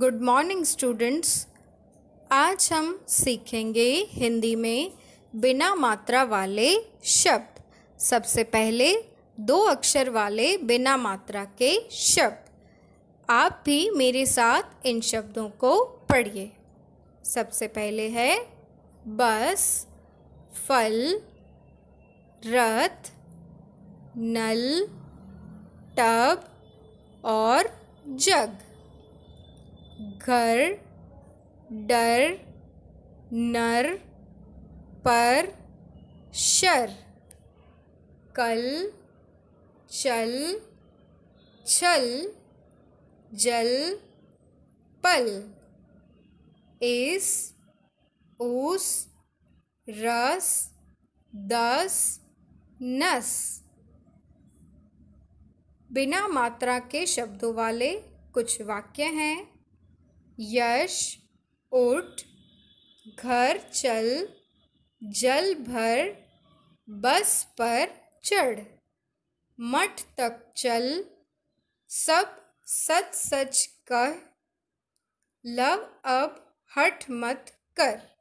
good morning students आज हम सीखेंगे हिंदी में बिना मात्रा वाले शब्द सबसे पहले दो अक्षर वाले बिना मात्रा के शब्द आप भी मेरे साथ इन शब्दों को पढ़िए सबसे पहले है बस फल रथ नल टब और जग घर डर नर पर शर कल चल छल जल पल एस उस रस दस नस बिना मात्रा के शब्दों वाले कुछ वाक्य हैं यश उठ घर चल जल भर बस पर चढ़ मठ तक चल सब सच सच कह लव अब हठ मत कर